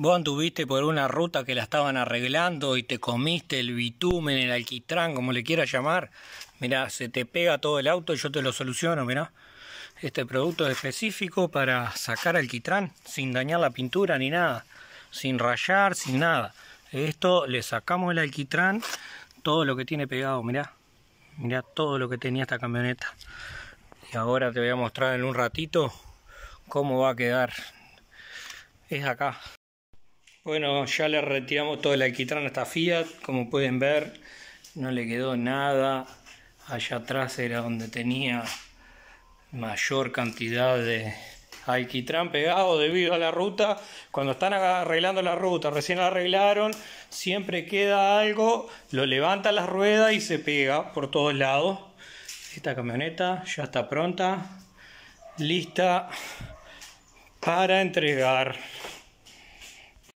Vos anduviste por una ruta que la estaban arreglando y te comiste el bitumen, el alquitrán, como le quieras llamar. Mirá, se te pega todo el auto y yo te lo soluciono, mirá. Este producto es específico para sacar alquitrán sin dañar la pintura ni nada, sin rayar, sin nada. Esto le sacamos el alquitrán, todo lo que tiene pegado, mirá. Mirá todo lo que tenía esta camioneta. Y ahora te voy a mostrar en un ratito cómo va a quedar. Es acá, bueno, ya le retiramos todo el alquitrán a esta Fiat, como pueden ver, no le quedó nada. Allá atrás era donde tenía mayor cantidad de alquitrán pegado debido a la ruta. Cuando están arreglando la ruta, recién la arreglaron, siempre queda algo, lo levanta la rueda y se pega por todos lados. Esta camioneta ya está pronta, lista para entregar.